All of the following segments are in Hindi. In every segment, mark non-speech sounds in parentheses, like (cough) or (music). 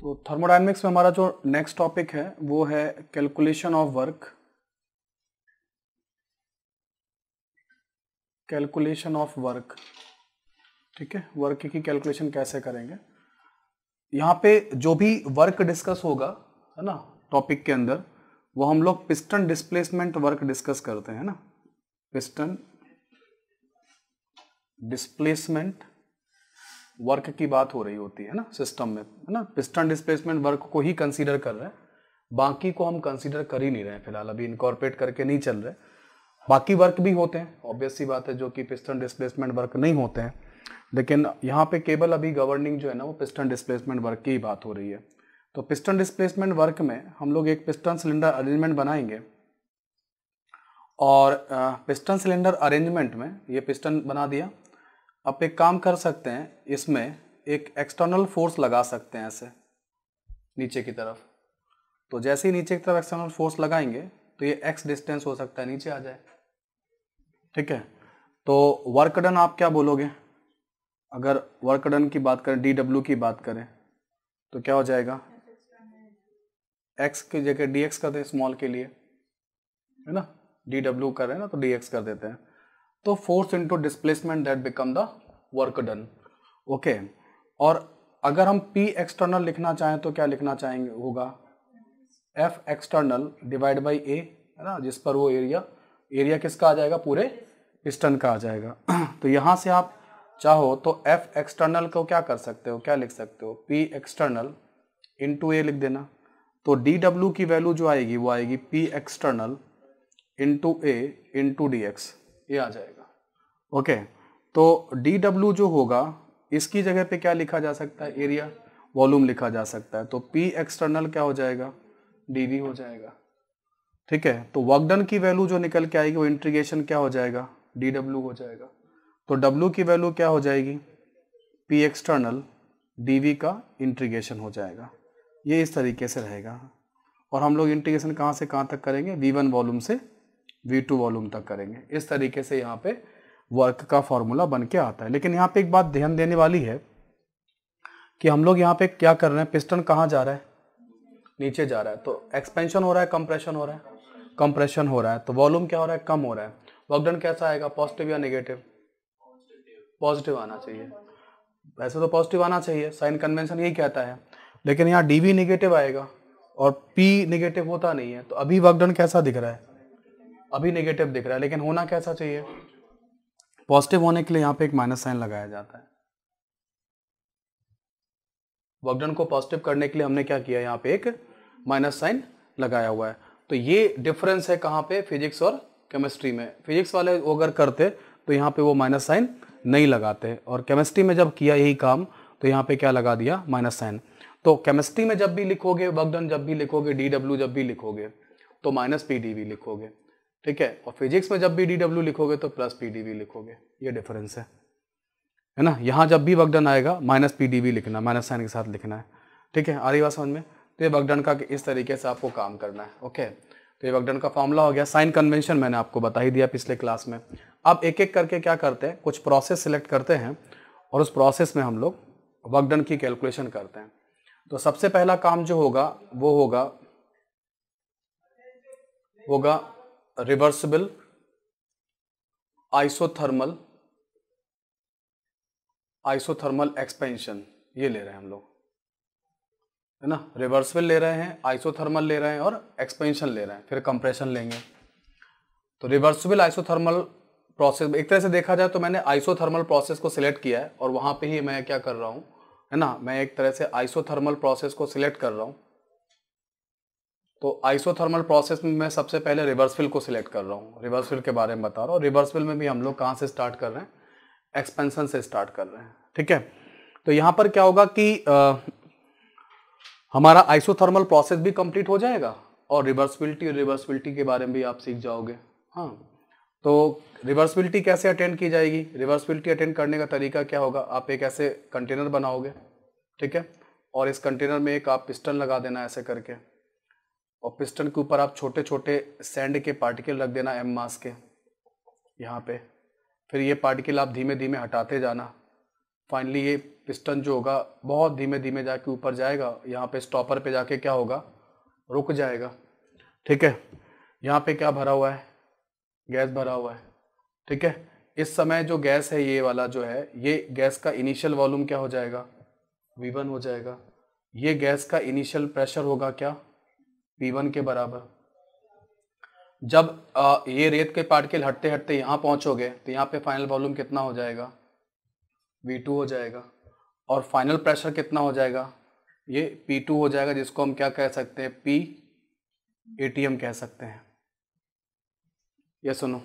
तो थर्मोडाइनमिक्स में हमारा जो नेक्स्ट टॉपिक है वो है calculation of work calculation of work ठीक है वर्क की कैलकुलेशन कैसे करेंगे यहाँ पे जो भी वर्क डिस्कस होगा है ना टॉपिक के अंदर वो हम लोग पिस्टन डिस्प्लेसमेंट वर्क डिस्कस करते हैं ना पिस्टन डिस्प्लेसमेंट वर्क की बात हो रही होती है ना सिस्टम में है ना पिस्टन डिस्प्लेसमेंट वर्क को ही कंसीडर कर रहे हैं बाकी को हम कंसीडर कर ही नहीं रहे हैं फिलहाल अभी इनकॉर्पोरेट करके नहीं चल रहे बाकी वर्क भी होते हैं ऑब्वियस सी बात है जो कि पिस्टन डिस्प्लेसमेंट वर्क नहीं होते हैं लेकिन यहाँ पे केवल अभी गवर्निंग जो है ना वो पिस्टन डिस्प्लेसमेंट वर्क की बात हो रही है तो पिस्टन डिस्प्लेसमेंट वर्क में हम लोग एक पिस्टन सिलेंडर अरेंजमेंट बनाएंगे और पिस्टन सिलेंडर अरेंजमेंट में ये पिस्टन बना दिया आप एक काम कर सकते हैं इसमें एक एक्सटर्नल फोर्स लगा सकते हैं ऐसे नीचे की तरफ तो जैसे ही नीचे की तरफ एक्सटर्नल फोर्स लगाएंगे तो ये एक्स डिस्टेंस हो सकता है नीचे आ जाए ठीक है तो वर्क डन आप क्या बोलोगे अगर वर्क डन की बात करें डी डब्ल्यू की बात करें तो क्या हो जाएगा एक्स की जगह डी एक्स कर दें स्मॉल के लिए है ना डी डब्ल्यू कर रहे हैं ना तो डी एक्स कर देते हैं तो force into displacement that become the work done okay और अगर हम पी एक्सटर्नल लिखना चाहें तो क्या लिखना चाहेंगे होगा F external divide by A है ना जिस पर वो एरिया एरिया किसका आ जाएगा पूरे पिस्टन का आ जाएगा (clears throat) तो यहाँ से आप चाहो तो एफ एक्सटर्नल को क्या कर सकते हो क्या लिख सकते हो P external into A लिख देना तो डी डब्ल्यू की वैल्यू जो आएगी वो आएगी P external into A into D X ये आ जाएगा ओके तो डी डब्ल्यू जो होगा इसकी जगह पे क्या लिखा जा सकता है एरिया वॉल्यूम लिखा जा सकता है तो पी एक्सटर्नल क्या हो जाएगा डी वी हो जाएगा ठीक है तो वर्कडन की वैल्यू जो निकल के आएगी वो इंट्रीगेशन क्या हो जाएगा डी डब्ल्यू हो जाएगा तो डब्ल्यू की वैल्यू क्या हो जाएगी पी एक्सटर्नल डी वी का इंट्रीगेशन हो जाएगा ये इस तरीके से रहेगा और हम लोग इंटीग्रेशन कहाँ से कहाँ तक करेंगे वी वन वॉल्यूम से वी टू वॉल्यूम तक करेंगे इस तरीके से यहाँ पे वर्क का फॉर्मूला बन के आता है लेकिन यहाँ पे एक बात ध्यान देने वाली है कि हम लोग यहाँ पे क्या कर रहे हैं पिस्टन कहाँ जा रहा है नीचे जा रहा है तो एक्सपेंशन हो रहा है कंप्रेशन हो रहा है कंप्रेशन हो रहा है तो वॉल्यूम क्या हो रहा है कम हो रहा है वर्कडन कैसा आएगा पॉजिटिव या निगेटिव पॉजिटिव आना चाहिए वैसे तो पॉजिटिव आना चाहिए साइन कन्वेंशन यही कहता है लेकिन यहाँ डी वी निगेटिव आएगा और पी निगेटिव होता नहीं है तो अभी वर्कडन कैसा दिख रहा है अभी निगेटिव दिख रहा है लेकिन होना कैसा चाहिए पॉजिटिव होने के लिए यहाँ पे एक माइनस साइन लगाया जाता है वर्कडन को पॉजिटिव करने के लिए हमने क्या किया यहाँ पे एक माइनस साइन लगाया हुआ है तो ये डिफरेंस है कहाँ पे फिजिक्स और केमिस्ट्री में फिजिक्स वाले अगर करते तो यहां पे वो माइनस साइन नहीं लगाते और केमिस्ट्री में जब किया यही काम तो यहाँ पे क्या लगा दिया माइनस साइन तो केमिस्ट्री में जब भी लिखोगे वर्कडन जब भी लिखोगे डी जब भी लिखोगे तो माइनस पी लिखोगे ठीक है और फिजिक्स में जब भी डी डब्ल्यू लिखोगे तो प्लस पी डी वी लिखोगे ये डिफरेंस है है ना यहाँ जब भी वर्कडन आएगा माइनस पी डी वी लिखना माइनस साइन के साथ लिखना है ठीक है आ रही बात समझ में तो ये वर्कडन का इस तरीके से आपको काम करना है ओके तो ये वर्कडन का फॉर्मूला हो गया साइन कन्वेंशन मैंने आपको बता ही दिया पिछले क्लास में अब एक एक करके क्या करते हैं कुछ प्रोसेस सिलेक्ट करते हैं और उस प्रोसेस में हम लोग वर्कडन की कैलकुलेशन करते हैं तो सबसे पहला काम जो होगा वो होगा होगा रिवर्सिबल आइसोथर्मल आइसोथर्मल एक्सपेंशन ये ले रहे हैं हम लोग है ना रिवर्सिबल ले रहे हैं आइसोथर्मल ले रहे हैं और एक्सपेंशन ले रहे हैं फिर कंप्रेशन लेंगे तो रिवर्सिबल आइसोथर्मल प्रोसेस एक तरह से देखा जाए तो मैंने आइसोथर्मल प्रोसेस को सिलेक्ट किया है और वहां पे ही मैं क्या कर रहा हूँ है ना मैं एक तरह से आइसोथर्मल प्रोसेस को सिलेक्ट कर रहा हूँ तो आइसोथर्मल प्रोसेस में मैं सबसे पहले रिवर्स फिल को सिलेक्ट कर रहा हूँ रिवर्स फिल के बारे में बता रहा हूँ रिवर्स फिल में भी हम लोग कहाँ से स्टार्ट कर रहे हैं एक्सपेंसन से स्टार्ट कर रहे हैं ठीक है तो यहाँ पर क्या होगा कि आ, हमारा आइसोथर्मल प्रोसेस भी कंप्लीट हो जाएगा और रिवर्सबिलिटी और रिवर्सबिलिटी के बारे में भी आप सीख जाओगे हाँ तो रिवर्सबिलिटी कैसे अटेंड की जाएगी रिवर्सबिलिटी अटेंड करने का तरीका क्या होगा आप एक ऐसे कंटेनर बनाओगे ठीक है और इस कंटेनर में एक आप पिस्टन लगा देना ऐसे करके और पिस्टन के ऊपर आप छोटे छोटे सैंड के पार्टिकल रख देना एम मास के यहाँ पे फिर ये पार्टिकल आप धीमे धीमे हटाते जाना फाइनली ये पिस्टन जो होगा बहुत धीमे धीमे जाके ऊपर जाएगा यहाँ पे स्टॉपर पे जाके क्या होगा रुक जाएगा ठीक है यहाँ पे क्या भरा हुआ है गैस भरा हुआ है ठीक है इस समय जो गैस है ये वाला जो है ये गैस का इनिशियल वॉल्यूम क्या हो जाएगा वी हो जाएगा ये गैस का इनिशियल प्रेशर होगा क्या बी वन के बराबर जब आ, ये रेत के पार्टिकल हटते हटते यहाँ पहुँचोगे तो यहाँ पे फाइनल वॉल्यूम कितना हो जाएगा वी टू हो जाएगा और फाइनल प्रेशर कितना हो जाएगा ये पी टू हो जाएगा जिसको हम क्या कह सकते हैं पी ए टी एम कह सकते हैं ये सुनो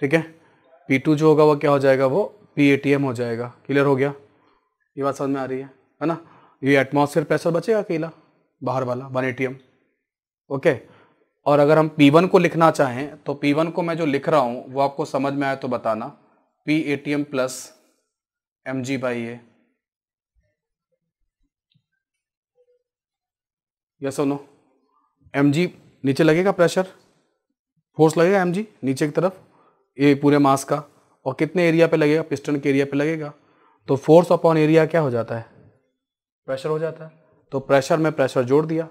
ठीक है पी टू जो होगा वो क्या हो जाएगा वो पी ए टी एम हो जाएगा क्लियर हो गया ये बात समझ में आ रही है है ना ये एटमॉस्फेयर प्रेशर बचेगा अकेला बाहर वाला वन एटीएम ओके और अगर हम पी वन को लिखना चाहें तो पी वन को मैं जो लिख रहा हूँ वो आपको समझ में आए तो बताना P A T M plus M G by A yes M G नीचे लगेगा प्रेशर फोर्स लगेगा एम जी नीचे की तरफ ये पूरे मास का और कितने एरिया पे लगेगा पिस्टन के एरिया पे लगेगा तो फोर्स अपॉन एरिया क्या हो जाता है प्रेशर हो जाता है तो प्रेशर में प्रेशर जोड़ दिया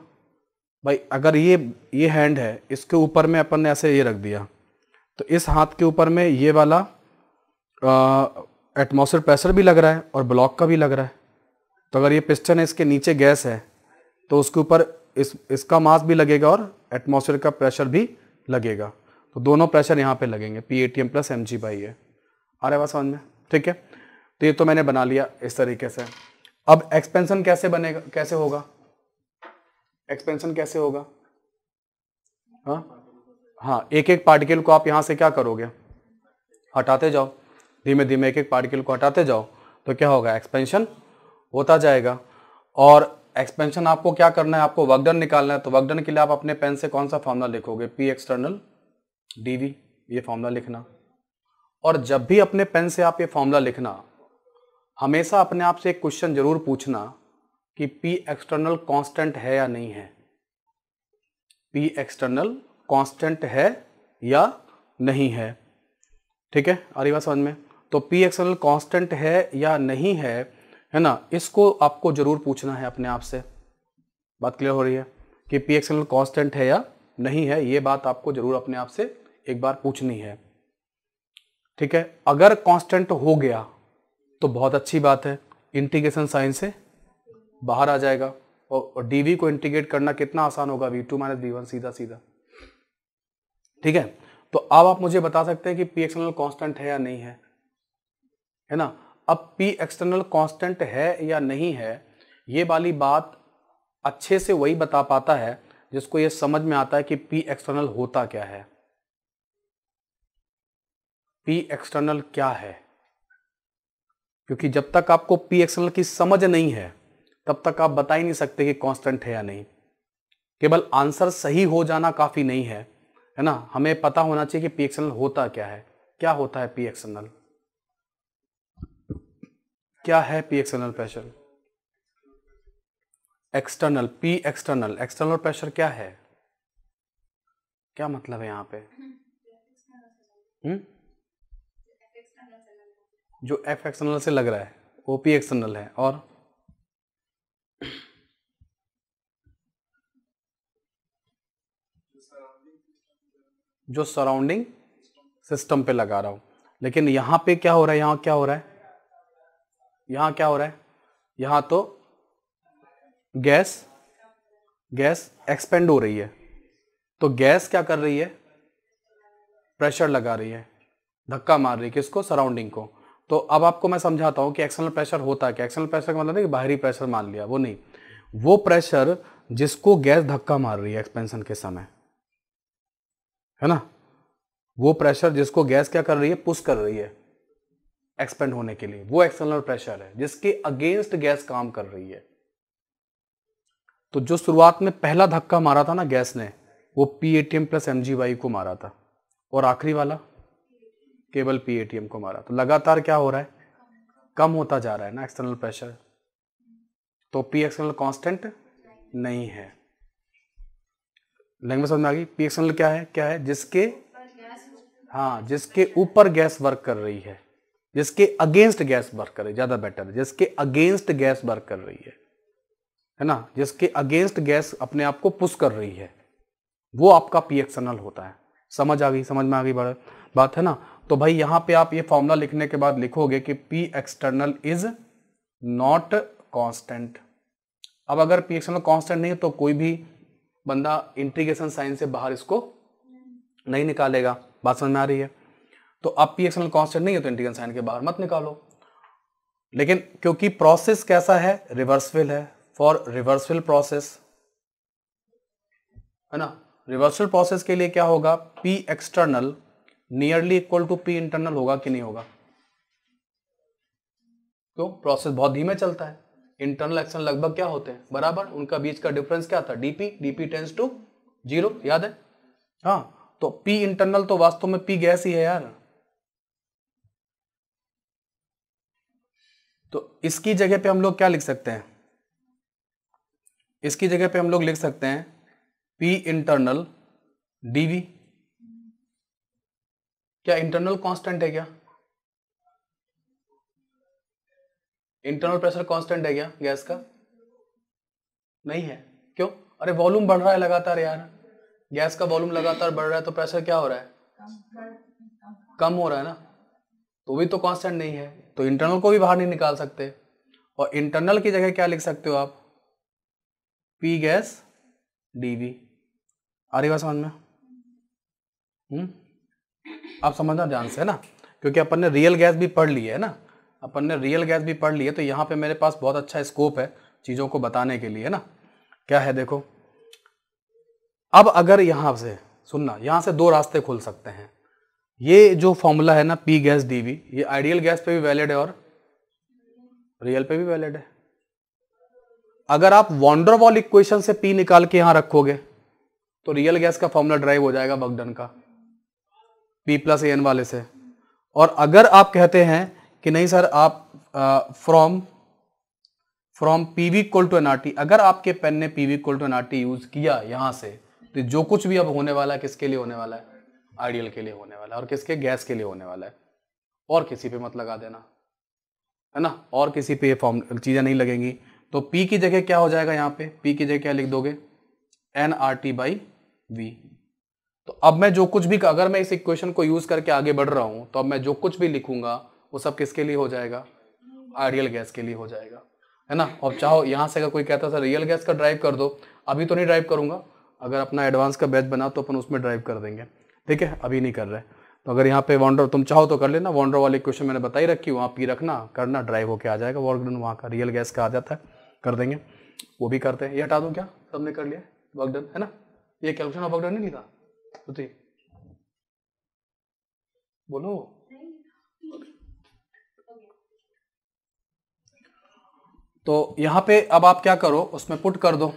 भाई अगर ये ये हैंड है इसके ऊपर में अपन ने ऐसे ये रख दिया तो इस हाथ के ऊपर में ये वाला एटमोसफेयर प्रेशर भी लग रहा है और ब्लॉक का भी लग रहा है तो अगर ये पिस्टन है इसके नीचे गैस है तो उसके ऊपर इस इसका मास भी लगेगा और एटमोसफेयर का प्रेशर भी लगेगा तो दोनों प्रेशर यहाँ पे लगेंगे P A T M plus M G by ये आ रहा है समझ में ठीक है तो ये तो मैंने बना लिया इस तरीके से अब एक्सपेंशन कैसे बनेगा कैसे होगा एक्सपेंशन कैसे होगा हाँ हाँ एक एक पार्टिकल को आप यहाँ से क्या करोगे हटाते जाओ धीमे धीमे एक एक पार्टिकल को हटाते जाओ तो क्या होगा एक्सपेंशन होता जाएगा और एक्सपेंशन आपको क्या करना है आपको वर्कडन निकालना है तो वर्कडन के लिए आप अपने पेन से कौन सा फॉर्मूला लिखोगे पी एक्सटर्नल डी ये फॉर्मूला लिखना और जब भी अपने पेन से आप ये फॉर्मूला लिखना हमेशा अपने आप से एक क्वेश्चन जरूर पूछना कि पी एक्सटर्नल कांस्टेंट है या नहीं है पी एक्सटर्नल कांस्टेंट है या नहीं है ठीक है आ रही बात समझ में तो पी एक्सटर्नल कांस्टेंट है या नहीं है है ना इसको आपको जरूर पूछना है अपने आप से बात क्लियर हो रही है कि पी एक्सटर्नल कांस्टेंट है या नहीं है ये बात आपको जरूर अपने आप से एक बार पूछनी है ठीक है अगर कांस्टेंट हो गया तो बहुत अच्छी बात है इंटीग्रेशन साइन से बाहर आ जाएगा और डी वी को इंटीग्रेट करना कितना आसान होगा वी टू माइनस वन सीधा सीधा ठीक है तो अब आप मुझे बता सकते हैं कि पी एक्सटर्नल कांस्टेंट है या नहीं है है ना अब पी एक्सटर्नल कांस्टेंट है या नहीं है ये वाली बात अच्छे से वही बता पाता है जिसको ये समझ में आता है कि पी एक्सटर्नल होता क्या है पी एक्सटर्नल क्या है क्योंकि जब तक आपको पी एक्सएल की समझ नहीं है तब तक आप बता ही नहीं सकते कि कांस्टेंट है या नहीं केवल आंसर सही हो जाना काफ़ी नहीं है है ना हमें पता होना चाहिए कि पी एक्सएल होता क्या है क्या होता है पी एक्सएल क्या है P XL pressure external P external external pressure क्या है क्या मतलब है यहाँ पे hmm. Hmm? जो एफ एक्सटर्नल से लग रहा है ओ पी एक्सटर्नल है और जो सराउंडिंग सिस्टम पे लगा रहा हूँ लेकिन यहाँ पे क्या हो रहा है यहाँ क्या हो रहा है यहाँ क्या हो रहा है यहाँ तो गैस गैस एक्सपेंड हो रही है तो गैस क्या कर रही है प्रेशर लगा रही है धक्का मार रही है किसको सराउंडिंग को तो अब आपको मैं समझाता हूँ कि एक्सटर्नल प्रेशर होता है क्या एक्सटर्नल प्रेशर का मतलब बाहरी प्रेशर मान लिया वो नहीं वो प्रेशर जिसको गैस धक्का मार रही है एक्सपेंशन के समय है ना वो प्रेशर जिसको गैस क्या कर रही है पुश कर रही है एक्सपेंड होने के लिए वो एक्सटर्नल प्रेशर है जिसके अगेंस्ट गैस काम कर रही है तो जो शुरुआत में पहला धक्का मारा था ना गैस ने वो पी प्लस एम को मारा था और आखिरी वाला केबल पी एटीएम को मारा तो लगातार क्या हो रहा है कम होता जा रहा है ना एक्सटर्नल प्रेशर तो पी एक्सटर्नल कांस्टेंट नहीं है लैंग्वेज समझ में आ गई पी एक्सटर्नल क्या है क्या है जिसके हाँ जिसके ऊपर गैस वर्क कर रही है जिसके अगेंस्ट गैस वर्क कर रही है ज़्यादा बेटर है जिसके अगेंस्ट गैस वर्क कर रही है है ना जिसके अगेंस्ट गैस अपने आप को पुश कर रही है वो आपका पी एक्सटर्नल होता है समझ आ गई समझ में आ गई बात है ना तो भाई यहां पे आप ये फॉर्मूला लिखने के बाद लिखोगे कि P external is not constant अब अगर पी एक्सटर्नल कांस्टेंट नहीं तो कोई भी बंदा इंटीग्रेशन साइन से बाहर इसको नहीं निकालेगा बात समझ में आ रही है तो अब पी एक्सटर्नल कांस्टेंट नहीं है तो इंटीग्रेशन साइन के बाहर मत निकालो लेकिन क्योंकि प्रोसेस कैसा है रिवर्सफिल है फॉर रिवर्सफिल प्रोसेस है ना रिवर्सल प्रोसेस के लिए क्या होगा P external nearly equal to P internal होगा कि नहीं होगा क्यों प्रोसेस बहुत धीमे चलता है इंटरनल एक्शन लगभग क्या होते हैं बराबर उनका बीच का डिफरेंस क्या था DP DP tends to zero याद है हाँ तो पी इंटरनल तो वास्तव में पी गैस ही है यार तो इसकी जगह पे हम लोग क्या लिख सकते हैं इसकी जगह पे हम लोग लिख सकते हैं पी इंटरनल डीवी क्या इंटरनल कांस्टेंट है क्या इंटरनल प्रेशर कांस्टेंट है क्या गैस का नहीं है क्यों अरे वॉल्यूम बढ़ रहा है लगातार यार गैस का वॉल्यूम लगातार बढ़ रहा है तो प्रेशर क्या हो रहा है कम हो रहा है ना तो भी तो कांस्टेंट नहीं है तो इंटरनल को भी बाहर नहीं निकाल सकते और इंटरनल की जगह क्या लिख सकते हो आप पी गैस डी आ रही बात समझ में हुँ? हम्म? आप समझना ध्यान से है ना क्योंकि अपन ने रियल गैस भी पढ़ ली है ना अपन ने रियल गैस भी पढ़ ली है तो यहाँ पे मेरे पास बहुत अच्छा स्कोप है चीज़ों को बताने के लिए है ना क्या है देखो अब अगर यहाँ से सुनना यहाँ से दो रास्ते खुल सकते हैं ये जो फॉर्मूला है ना पी गैस डी वी ये आइडियल गैस पे भी वैलिड है और रियल पे भी वैलिड है अगर आप वॉन्डरवॉल इक्वेशन से पी निकाल के यहाँ रखोगे तो रियल गैस का फॉर्मूला ड्राइव हो जाएगा बगडन का पी प्लस ए एन वाले से और अगर आप कहते हैं कि नहीं सर आप from from P V equal to N R T अगर आपके पेन ने P V equal to N R T use किया यहाँ से तो जो कुछ भी अब होने वाला है किसके लिए होने वाला है आइडियल के लिए होने वाला है और किसके गैस के लिए होने वाला है और किसी पे मत लगा देना है ना और किसी पे फॉर्म चीज़ें नहीं लगेंगी तो पी की जगह क्या हो जाएगा यहाँ पे पी की जगह क्या लिख दोगे N R T by V अब मैं जो कुछ भी अगर मैं इस इक्वेशन को यूज़ करके आगे बढ़ रहा हूँ तो अब मैं जो कुछ भी लिखूंगा वो सब किसके लिए हो जाएगा आइडियल गैस के लिए हो जाएगा है ना अब चाहो यहाँ से अगर कोई कहता सर रियल गैस का ड्राइव कर दो अभी तो नहीं ड्राइव करूंगा अगर अपना एडवांस का बैच बना तो अपन उसमें ड्राइव कर देंगे ठीक है अभी नहीं कर रहे तो अगर यहाँ पे वॉन्डर तुम चाहो तो कर लेना वॉन्डर वाली क्वेश्चन मैंने बताई रखी वहाँ पी रखना करना ड्राइव होके आ जाएगा वर्कडन वहाँ का रियल गैस का आ जाता है कर देंगे वो भी करते हैं ये हटा दूँ क्या सबने कर लिया वर्कडन है ना ये कैलकुलेशन ऑफ वर्कडन नहीं लिखा श्रुति बोलो तो यहां पे अब आप क्या करो उसमें पुट कर दो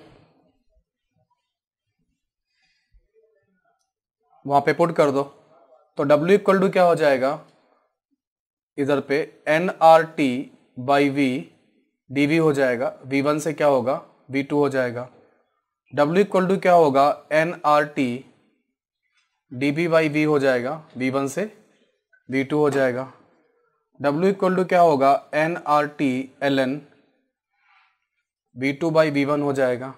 वहां पे पुट कर दो तो W इक्वल टू क्या हो जाएगा इधर पे N R T by V D V हो जाएगा V1 से क्या होगा V2 हो जाएगा W इक्वल टू क्या होगा N R T D B by V हो जाएगा वी वन से वी टू हो जाएगा डब्ल्यू इक्वल टू क्या होगा N R T L N V two by V one हो जाएगा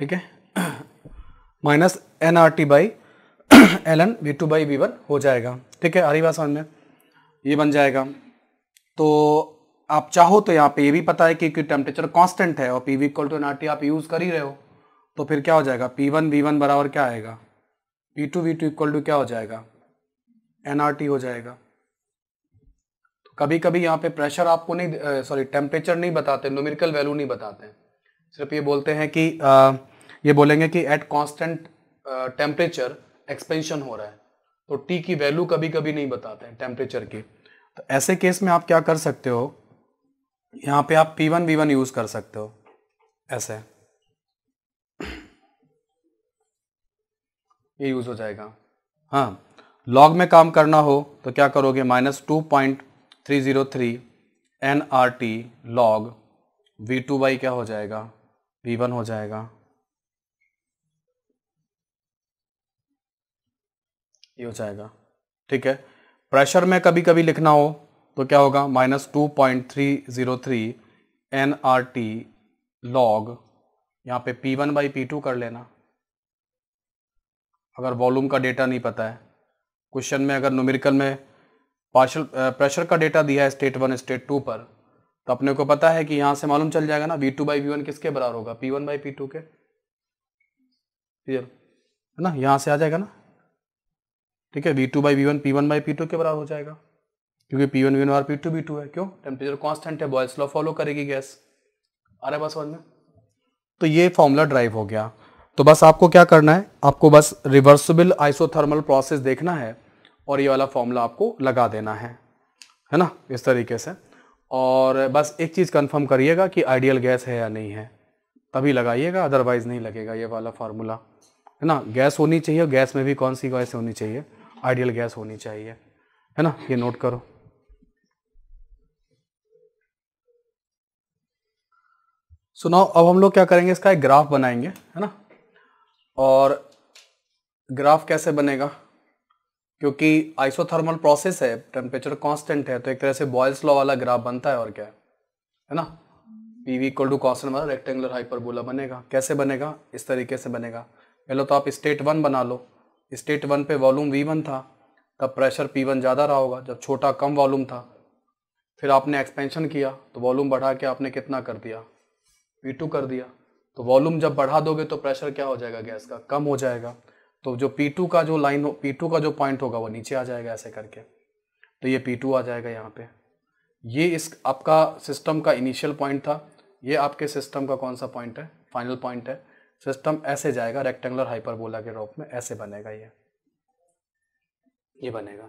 ठीक है (clears throat) minus N R T by (clears throat) L N V two by V one हो जाएगा ठीक है हरी बात समझ में ये बन जाएगा तो आप चाहो तो यहाँ पे ये भी पता है कि टेम्परेचर कांस्टेंट है और P V equal to N R T आप यूज़ कर ही रहे हो तो फिर क्या हो जाएगा पी वन वी वन बराबर क्या आएगा P two V two equal to क्या हो जाएगा एन आर टी हो जाएगा तो कभी कभी यहाँ पे प्रेशर आपको नहीं सॉरी टेम्परेचर नहीं बताते न्यूमेरिकल वैल्यू नहीं बताते सिर्फ ये बोलते हैं कि ये बोलेंगे कि एट कॉन्स्टेंट टेम्परेचर एक्सपेंशन हो रहा है तो टी की वैल्यू कभी कभी नहीं बताते हैं टेम्परेचर की तो ऐसे केस में आप क्या कर सकते हो यहाँ पे आप P one V one use कर सकते हो ऐसे ये यूज़ हो जाएगा हाँ लॉग में काम करना हो तो क्या करोगे minus two point three zero three N R T log V two by क्या हो जाएगा वी वन हो जाएगा ये हो जाएगा ठीक है प्रेशर में कभी कभी लिखना हो तो क्या होगा minus two point three zero three N R T log यहाँ पे P one by P two कर लेना अगर वॉल्यूम का डेटा नहीं पता है क्वेश्चन में अगर न्यूमेरिकल में पार्शल प्रेशर का डेटा दिया है स्टेट वन स्टेट टू पर तो अपने को पता है कि यहाँ से मालूम चल जाएगा ना V two by V one किसके बराबर होगा P one by P two के है ना यहाँ से आ जाएगा ना ठीक है V two by V one P one by P two के बराबर हो जाएगा क्योंकि पी वन वी वन और पी टू बी टू है क्यों टेम्परेचर कॉन्स्टेंट है बॉयल्स लॉ फॉलो करेगी गैस आ रहा है बस वन में तो ये फॉर्मूला ड्राइव हो गया तो बस आपको क्या करना है आपको बस रिवर्सिबल आइसोथर्मल प्रोसेस देखना है और ये वाला फॉर्मूला आपको लगा देना है है ना इस तरीके से और बस एक चीज़ कंफर्म करिएगा कि आइडियल गैस है या नहीं है तभी लगाइएगा अदरवाइज़ नहीं लगेगा ये वाला फार्मूला है ना गैस होनी चाहिए और गैस में भी कौन सी गैस होनी चाहिए आइडियल गैस होनी चाहिए है ना ये नोट करो सो so नाउ अब हम लोग क्या करेंगे इसका एक ग्राफ बनाएंगे है ना और ग्राफ कैसे बनेगा क्योंकि आइसोथर्मल प्रोसेस है टेम्परेचर कांस्टेंट है तो एक तरह से बॉयल्स लॉ वाला ग्राफ बनता है और क्या है है ना P V equal to constant वाला रेक्टेंगुलर हाइपरबोला बनेगा कैसे बनेगा इस तरीके से बनेगा पहले तो आप स्टेट वन बना लो स्टेट वन पे वॉल्यूम वी वन था तब प्रेशर पी वन ज़्यादा रहा होगा जब छोटा कम वॉल्यूम था फिर आपने एक्सपेंशन किया तो वॉल्यूम बढ़ा के आपने कितना कर दिया पी टू कर दिया तो वॉल्यूम जब बढ़ा दोगे तो प्रेशर क्या हो जाएगा गैस का कम हो जाएगा तो जो पी टू का जो लाइन हो पी टू का जो पॉइंट होगा वो नीचे आ जाएगा ऐसे करके तो ये पी टू आ जाएगा यहाँ पे ये इस आपका सिस्टम का इनिशियल पॉइंट था ये आपके सिस्टम का कौन सा पॉइंट है फाइनल पॉइंट है सिस्टम ऐसे जाएगा रेक्टेंगुलर हाइपरबोला के रूप में ऐसे बनेगा ये ये बनेगा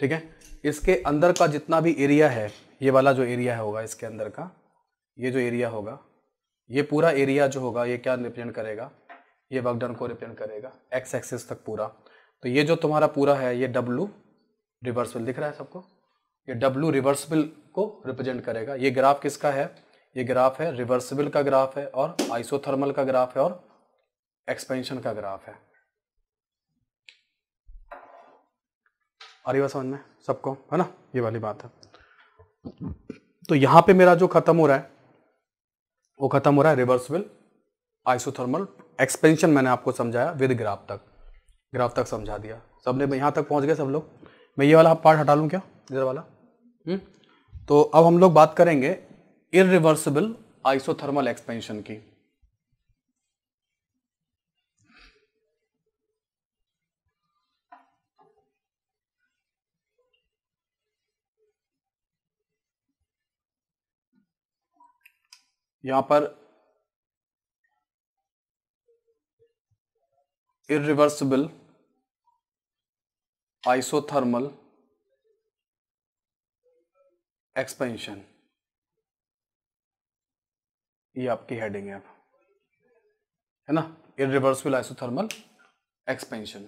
ठीक है इसके अंदर का जितना भी एरिया है ये वाला जो एरिया होगा इसके अंदर का ये जो एरिया होगा ये पूरा एरिया जो होगा ये क्या रिप्रेजेंट करेगा ये वर्कडन को रिप्रेजेंट करेगा एक्स एक्सिस तक पूरा तो ये जो तुम्हारा पूरा है ये डब्लू रिवर्सबल दिख रहा है सबको ये डब्लू रिवर्सबल को रिप्रेजेंट करेगा ये ग्राफ किसका है ये ग्राफ है रिवर्सिबल का ग्राफ है और आइसोथर्मल का ग्राफ है और एक्सपेंशन का ग्राफ है आ रही समझ में सबको है ना ये वाली बात है तो यहां पे मेरा जो खत्म हो रहा है वो खत्म हो रहा है रिवर्सिबल आइसोथर्मल एक्सपेंशन मैंने आपको समझाया विद ग्राफ तक ग्राफ तक समझा दिया सबने यहां तक पहुंच गए सब लोग मैं ये वाला पार्ट हटा लूँ क्या इधर वाला हुँ? हम्म। तो अब हम लोग बात करेंगे इरिवर्सिबल आइसोथर्मल एक्सपेंशन की यहां पर इरिवर्सिबल आइसोथर्मल एक्सपेंशन ये आपकी हेडिंग है है ना इरिवर्सिबल आइसोथर्मल एक्सपेंशन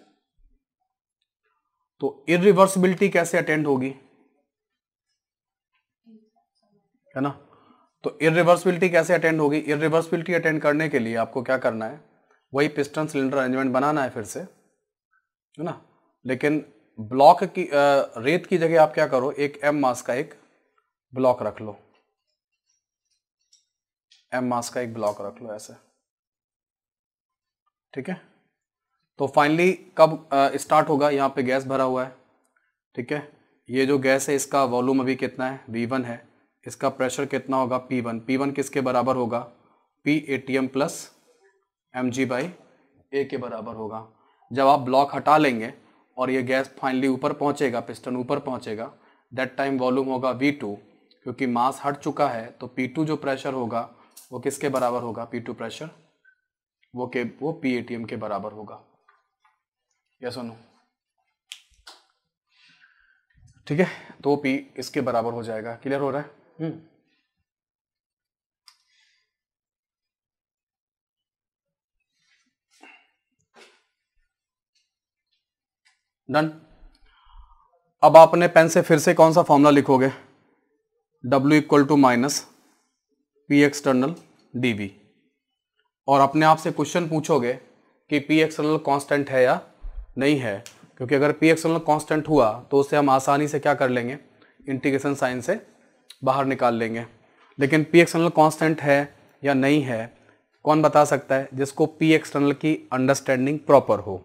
तो इरिवर्सिबिलिटी कैसे अटेंड होगी है ना तो इरिवर्सिबिलिटी कैसे अटेंड होगी इरिवर्सिबिलिटी अटेंड करने के लिए आपको क्या करना है वही पिस्टन सिलेंडर अरेंजमेंट बनाना है फिर से है ना लेकिन ब्लॉक की रेत की जगह आप क्या करो एक एम मास का एक ब्लॉक रख लो एम मास का एक ब्लॉक रख लो ऐसे ठीक है तो फाइनली कब स्टार्ट होगा यहाँ पे गैस भरा हुआ है ठीक है ये जो गैस है इसका वॉल्यूम अभी कितना है वी वन है इसका प्रेशर कितना होगा पी वन पी वन किसके बराबर होगा P A T M plus M G by A के बराबर होगा जब आप ब्लॉक हटा लेंगे और ये गैस फाइनली ऊपर पहुँचेगा पिस्टन ऊपर पहुँचेगा दैट टाइम वॉल्यूम होगा वी टू क्योंकि मास हट चुका है तो पी टू जो प्रेशर होगा वो किसके बराबर होगा पी टू प्रेशर वो के वो पी ए टी एम के बराबर होगा यस सुनो ठीक है तो पी इसके बराबर हो जाएगा क्लियर हो रहा है हुँ. हम्म। डन अब आपने पेन से फिर से कौन सा फॉर्मूला लिखोगे W equal to minus P external D और अपने आप से क्वेश्चन पूछोगे कि पी एक्सटर्नल कॉन्स्टेंट है या नहीं है क्योंकि अगर पी एक्सटर्नल कॉन्स्टेंट हुआ तो उसे हम आसानी से क्या कर लेंगे इंटीग्रेशन साइन से बाहर निकाल लेंगे लेकिन पी एक्सटर्नल कॉन्स्टेंट है या नहीं है कौन बता सकता है जिसको पी एक्सटर्नल की अंडरस्टैंडिंग प्रॉपर हो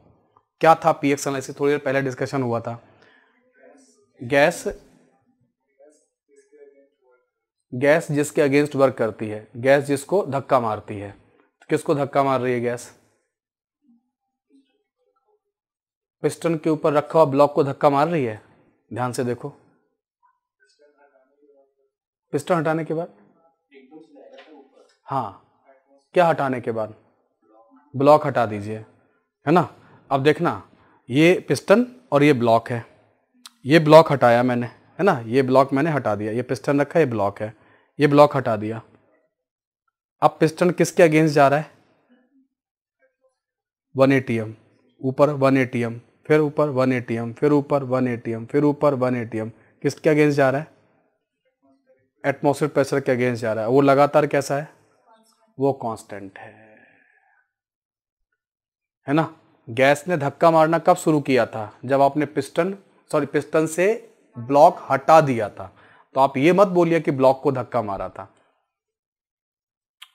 क्या था पी एक्सटर्नल इसे थोड़ी देर पहले डिस्कशन हुआ था गैस गैस जिसके अगेंस्ट वर्क करती है गैस जिसको धक्का मारती है तो किसको धक्का मार रही है गैस पिस्टन के ऊपर रखा हुआ ब्लॉक को धक्का मार रही है ध्यान से देखो पिस्टन हटाने के बाद हाँ क्या हटाने के बाद ब्लॉक हटा दीजिए है ना अब देखना ये पिस्टन और ये ब्लॉक है ये ब्लॉक हटाया मैंने है ना ये ब्लॉक मैंने हटा दिया ये पिस्टन रखा ये ब्लॉक है ये ब्लॉक हटा दिया अब पिस्टन किसके अगेंस्ट जा रहा है वन एटीएम ऊपर वन एटीएम फिर ऊपर वन एटीएम फिर ऊपर वन एटीएम फिर ऊपर वन एटीएम किसके अगेंस्ट जा रहा है एटमोसफेयर प्रेशर के अगेंस्ट जा रहा है वो लगातार कैसा है वो कांस्टेंट है है ना गैस ने धक्का मारना कब शुरू किया था जब आपने पिस्टन सॉरी पिस्टन से ब्लॉक हटा दिया था तो आप ये मत बोलिए कि ब्लॉक को धक्का मारा था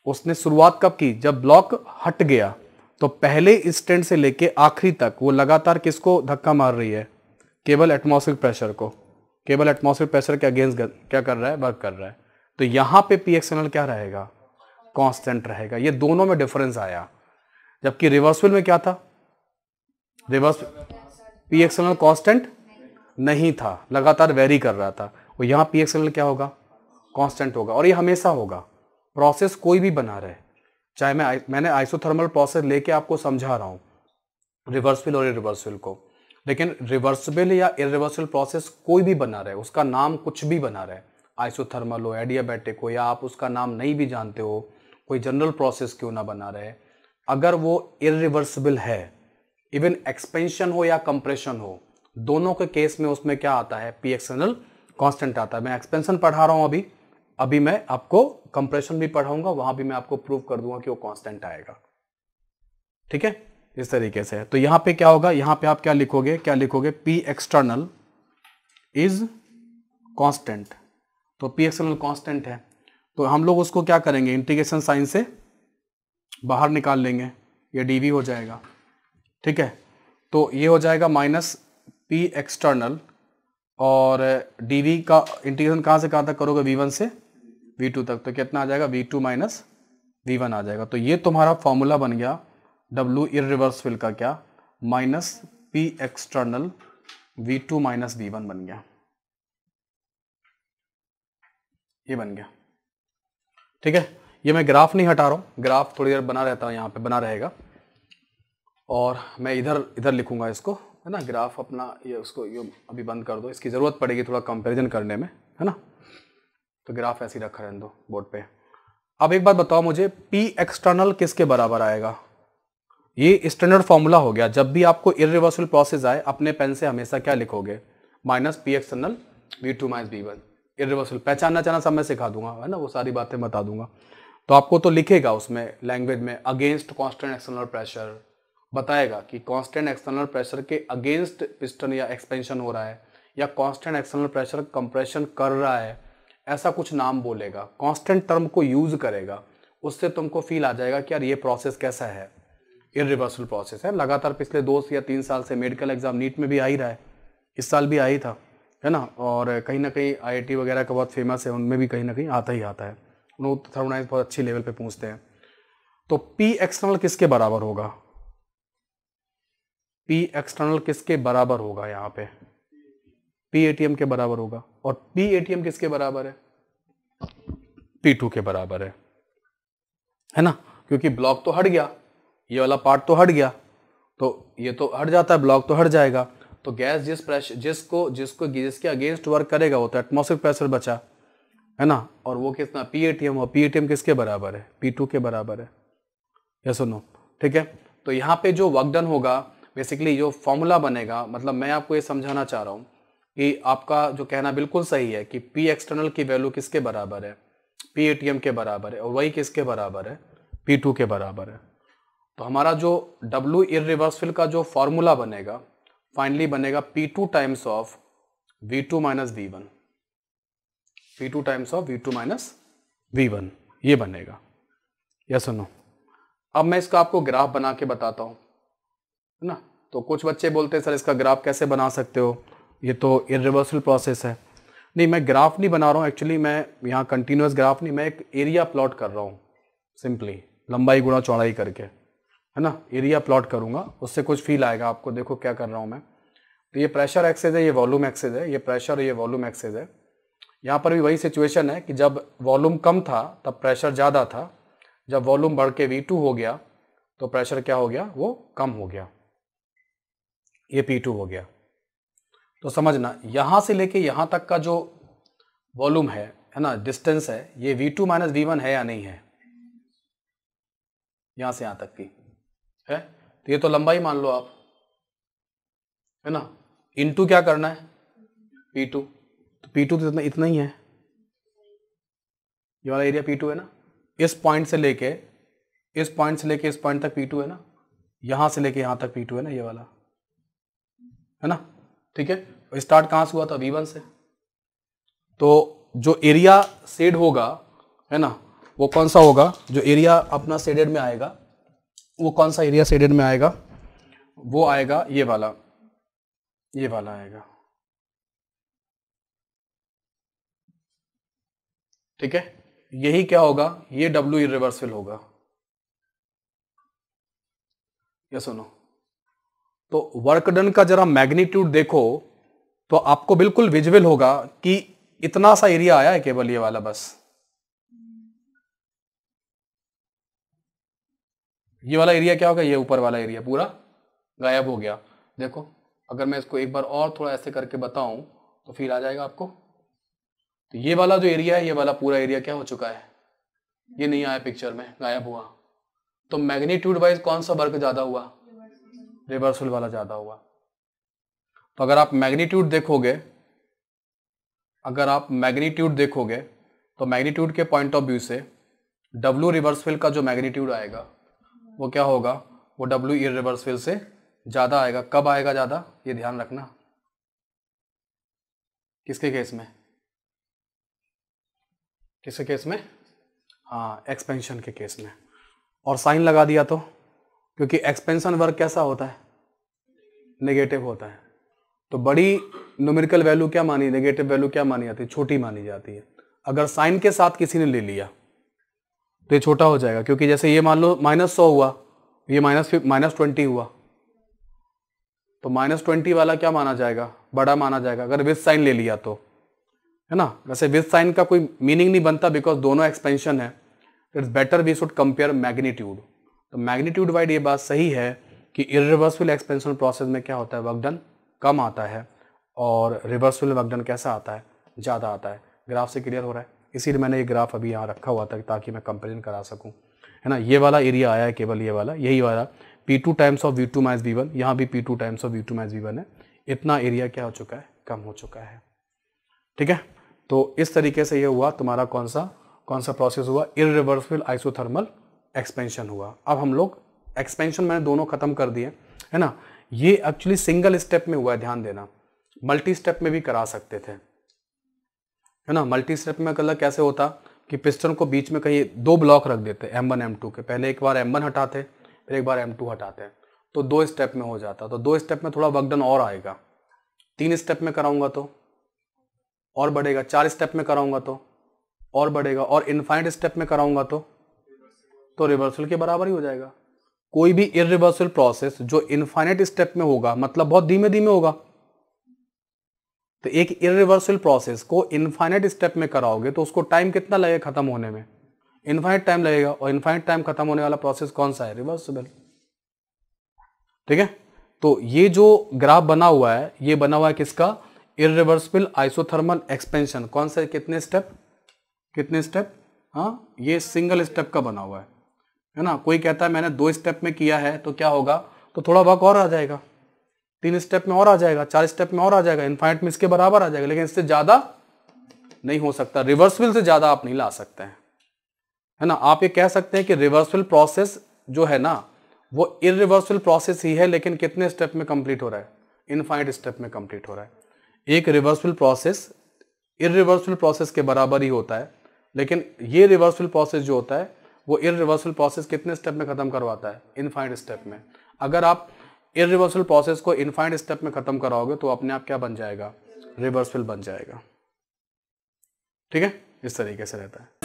उसने शुरुआत कब की जब ब्लॉक हट गया तो पहले स्टैंड से लेके आखिरी तक वो लगातार किसको धक्का मार रही है केवल एटमॉस्फेरिक प्रेशर को केवल एटमॉस्फेरिक प्रेशर के अगेंस्ट क्या कर रहा है वर्क कर रहा है तो यहां पे पी क्या रहेगा कांस्टेंट रहेगा ये दोनों में डिफरेंस आया जबकि रिवर्सल में क्या था रिवर्स पी एक्सएनएल कांस्टेंट नहीं था लगातार वेरी कर रहा था और तो यहाँ पी एक्सएल क्या होगा कांस्टेंट होगा और ये हमेशा होगा प्रोसेस कोई भी बना रहे चाहे मैं मैंने आइसोथर्मल प्रोसेस लेके आपको समझा रहा हूँ रिवर्सिबल और इरिवर्सिबल को लेकिन रिवर्सिबल या इरिवर्सिबल प्रोसेस कोई भी बना रहे उसका नाम कुछ भी बना रहे आइसोथर्मल हो एडियाबैटिक हो या आप उसका नाम नहीं भी जानते हो कोई जनरल प्रोसेस क्यों ना बना रहे अगर वो इरिवर्सिबल है इवन एक्सपेंशन हो या कंप्रेशन हो दोनों के केस में उसमें क्या आता है पी एक्सटर्नल कांस्टेंट आता है मैं एक्सपेंशन पढ़ा रहा हूँ अभी अभी मैं आपको कंप्रेशन भी पढ़ाऊंगा वहां भी मैं आपको प्रूव कर दूंगा कि वो कांस्टेंट आएगा ठीक है इस तरीके से तो यहां पे क्या होगा यहां पे आप क्या लिखोगे क्या लिखोगे पी एक्सटर्नल इज कांस्टेंट तो पी एक्सटर्नल कांस्टेंट है तो हम लोग उसको क्या करेंगे इंटीग्रेशन साइन से बाहर निकाल लेंगे ये डी हो जाएगा ठीक है तो ये हो जाएगा माइनस पी एक्सटर्नल और डी का इंटीग्रेशन कहाँ से कहाँ तक करोगे वी वन से वी टू तक तो कितना आ जाएगा V two minus V one आ जाएगा तो ये तुम्हारा फॉर्मूला बन गया डब्लू इरिवर्सिबल का क्या minus P external V two minus V one बन गया ये बन गया ठीक है ये मैं ग्राफ नहीं हटा रहा हूँ ग्राफ थोड़ी देर बना रहता हूँ यहाँ पे बना रहेगा और मैं इधर इधर लिखूंगा इसको है ना ग्राफ अपना ये उसको ये अभी बंद कर दो इसकी ज़रूरत पड़ेगी थोड़ा कंपेरिजन करने में है ना तो ग्राफ ऐसे ही रखा रहने दो बोर्ड पे अब एक बात बताओ मुझे पी एक्सटर्नल किसके बराबर आएगा ये स्टैंडर्ड फॉर्मूला हो गया जब भी आपको रिवर्सल प्रोसेस आए अपने पेन से हमेशा क्या लिखोगे minus P external V two minus V one irreversible पहचानना चाहना सब मैं सिखा दूंगा है ना वो सारी बातें बता दूंगा तो आपको तो लिखेगा उसमें लैंग्वेज में अगेंस्ट कॉन्स्टेंट एक्सटर्नल प्रेशर बताएगा कि कांस्टेंट एक्सटर्नल प्रेशर के अगेंस्ट पिस्टन या एक्सपेंशन हो रहा है या कांस्टेंट एक्सटर्नल प्रेशर कंप्रेशन कर रहा है ऐसा कुछ नाम बोलेगा कांस्टेंट टर्म को यूज़ करेगा उससे तुमको फील आ जाएगा कि यार ये प्रोसेस कैसा है इरिवर्सल प्रोसेस है लगातार पिछले दो या तीन साल से मेडिकल एग्जाम नीट में भी आ ही रहा है इस साल भी आ ही था है ना और कहीं ना कहीं आईआईटी वगैरह का बहुत फेमस है उनमें भी कहीं ना कहीं आता ही आता है उन्होंने थर्मोनाइज बहुत अच्छी लेवल पर पूछते हैं तो पी एक्सटर्नल किसके बराबर होगा पी एक्सटर्नल किसके बराबर होगा यहाँ पे पी ए के बराबर होगा और पी ए किसके बराबर है पी टू के बराबर है है ना क्योंकि ब्लॉक तो हट गया ये वाला पार्ट तो हट गया तो ये तो हट जाता है ब्लॉक तो हट जाएगा तो गैस जिस प्रेशर जिसको जिसको जिसके अगेंस्ट वर्क करेगा वो तो एटमोसफिक प्रेशर बचा है ना और वो कितना पी ए टी एम और पी ए टी एम किसके बराबर है पी टू के बराबर है यह सुनो ठीक है तो यहाँ पे जो वर्कडन होगा बेसिकली जो फॉर्मूला बनेगा मतलब मैं आपको ये समझाना चाह रहा हूँ कि आपका जो कहना बिल्कुल सही है कि पी एक्सटर्नल की वैल्यू किसके बराबर है पी ए के बराबर है और वही किसके बराबर है पी टू के बराबर है तो हमारा जो डब्ल्यू इरिवर्सफिल का जो फॉर्मूला बनेगा फाइनली बनेगा P two times of V two minus V one P two times of V two minus V one ये बनेगा यह सुनो अब मैं इसका आपको ग्राफ बना के बताता हूँ है ना तो कुछ बच्चे बोलते हैं सर इसका ग्राफ कैसे बना सकते हो ये तो इरिवर्सल प्रोसेस है नहीं मैं ग्राफ नहीं बना रहा हूँ एक्चुअली मैं यहाँ कंटिन्यूस ग्राफ नहीं मैं एक एरिया प्लॉट कर रहा हूँ सिंपली लंबाई गुणा चौड़ाई करके है ना एरिया प्लॉट करूँगा उससे कुछ फील आएगा आपको देखो क्या कर रहा हूँ मैं तो ये प्रेशर एक्सेज है ये वॉल्यूम एक्सेज है ये प्रेशर और ये वॉल्यूम एक्सेज है यहाँ पर भी वही सिचुएशन है कि जब वॉल्यूम कम था तब प्रेशर ज़्यादा था जब वॉल्यूम बढ़ के वी हो गया तो प्रेशर क्या हो गया वो कम हो गया ये पी टू हो गया तो समझना यहाँ से लेके यहाँ तक का जो वॉल्यूम है है ना डिस्टेंस है ये V two minus V one है या नहीं है यहाँ से यहाँ तक की है तो ये तो लंबाई मान लो आप है ना इनटू क्या करना है पी टू तो पी टू तो इतना इतना ही है ये वाला एरिया पी टू है ना इस पॉइंट से लेके इस पॉइंट से लेके इस पॉइंट तक पी टू है ना यहाँ से लेके यहाँ तक पी टू है ना ये वाला है ना ठीक है स्टार्ट कहाँ से हुआ था वी वन से तो जो एरिया सेड होगा है ना वो कौन सा होगा जो एरिया अपना सेडेड में आएगा वो कौन सा एरिया सेडेड में आएगा वो आएगा ये वाला ये वाला आएगा ठीक है यही क्या होगा ये डब्ल्यू रिवर्सिबल होगा या सुनो तो वर्क डन का जरा मैग्नीट्यूड देखो तो आपको बिल्कुल विजुअल होगा कि इतना सा एरिया आया है केवल ये वाला बस ये वाला एरिया क्या होगा ये ऊपर वाला एरिया पूरा गायब हो गया देखो अगर मैं इसको एक बार और थोड़ा ऐसे करके बताऊं तो फिर आ जाएगा आपको तो ये वाला जो एरिया है ये वाला पूरा एरिया क्या हो चुका है ये नहीं आया पिक्चर में गायब हुआ तो मैग्नीट्यूड वाइज कौन सा वर्क ज्यादा हुआ रिवर्सल वाला ज़्यादा हुआ तो अगर आप मैग्नीट्यूड देखोगे अगर आप मैग्नीट्यूड देखोगे तो मैग्नीट्यूड के पॉइंट ऑफ व्यू से डब्ल्यू रिवर्स फिल का जो मैग्नीट्यूड आएगा वो क्या होगा वो डब्ल्यू ई रिवर्स फिल से ज़्यादा आएगा कब आएगा ज़्यादा ये ध्यान रखना किसके केस में किसके केस में हाँ एक्सपेंशन के केस में और साइन लगा दिया तो क्योंकि एक्सपेंशन वर्क कैसा होता है नेगेटिव होता है तो बड़ी न्यूमेरिकल वैल्यू क्या मानी नेगेटिव वैल्यू क्या मानी जाती है छोटी मानी जाती है अगर साइन के साथ किसी ने ले लिया तो ये छोटा हो जाएगा क्योंकि जैसे ये मान लो माइनस सौ हुआ ये माइनस माइनस ट्वेंटी हुआ तो माइनस ट्वेंटी वाला क्या माना जाएगा बड़ा माना जाएगा अगर विथ साइन ले लिया तो है ना वैसे विथ साइन का कोई मीनिंग नहीं बनता बिकॉज दोनों एक्सपेंशन है it's better we should compare magnitude तो मैग्नीट्यूड वाइड ये बात सही है कि इरिवर्सिबल एक्सपेंशन प्रोसेस में क्या होता है वर्कडन कम आता है और रिवर्सिबल वर्कडन कैसा आता है ज़्यादा आता है ग्राफ से क्लियर हो रहा है इसीलिए मैंने ये ग्राफ अभी यहाँ रखा हुआ था ताकि मैं कंप्लेन करा सकूँ है ना ये वाला एरिया आया है केवल ये वाला यही वाला P two times of V2 two minus V one यहाँ भी P two times of V2 two minus V one है इतना एरिया क्या हो चुका है कम हो चुका है ठीक है तो इस तरीके से ये हुआ तुम्हारा कौन सा कौन सा प्रोसेस हुआ इरिवर्सिबल आइसोथर्मल एक्सपेंशन हुआ अब हम लोग एक्सपेंशन मैंने दोनों ख़त्म कर दिए है ना ये एक्चुअली सिंगल स्टेप में हुआ है ध्यान देना मल्टी स्टेप में भी करा सकते थे है ना मल्टी स्टेप में कलर मतलब कैसे होता कि पिस्टन को बीच में कहीं दो ब्लॉक रख देते एम वन एम टू के पहले एक बार एम वन हटाते फिर एक बार एम टू हटाते तो दो स्टेप में हो जाता तो दो स्टेप में थोड़ा वर्कडन और आएगा तीन स्टेप में कराऊंगा तो और बढ़ेगा चार स्टेप में कराऊंगा तो और बढ़ेगा और इनफाइनट स्टेप में कराऊंगा तो तो रिवर्सल के बराबर ही हो जाएगा कोई भी इरिवर्सल प्रोसेस जो इन्फाइनेट स्टेप में होगा मतलब बहुत धीमे धीमे होगा तो एक इरिवर्सल प्रोसेस को इन्फाइनेट स्टेप में कराओगे तो उसको टाइम कितना लगेगा खत्म होने में इन्फाइनेट टाइम लगेगा और इन्फाइनेट टाइम खत्म होने वाला प्रोसेस कौन सा है रिवर्सिबल ठीक है तो ये जो ग्राफ बना हुआ है ये बना हुआ है किसका इरिवर्सिबल आइसोथर्मल एक्सपेंशन कौन सा कितने स्टेप कितने स्टेप हाँ ये सिंगल स्टेप का बना हुआ है है ना कोई कहता है मैंने दो स्टेप में किया है तो क्या होगा तो थोड़ा भाग और आ जाएगा तीन स्टेप में और आ जाएगा चार स्टेप में और आ जाएगा इनफाइट में इसके बराबर आ जाएगा लेकिन इससे ज़्यादा नहीं हो सकता रिवर्सविल से ज़्यादा आप नहीं ला सकते हैं है ना आप ये कह सकते हैं कि रिवर्सविल प्रोसेस जो है ना वो इरिवर्सिबल प्रोसेस ही है लेकिन कितने स्टेप में कंप्लीट हो रहा है इनफाइट स्टेप में कंप्लीट हो रहा है एक रिवर्सिबल प्रोसेस इरिवर्सिबल प्रोसेस के बराबर ही होता है लेकिन ये रिवर्सिबल प्रोसेस जो होता है वो रिवर्सल प्रोसेस कितने स्टेप में ख़त्म करवाता है इनफाइंड स्टेप में अगर आप रिवर्सल प्रोसेस को इनफाइंड स्टेप में ख़त्म कराओगे तो अपने आप क्या बन जाएगा रिवर्सल बन जाएगा ठीक है इस तरीके से रहता है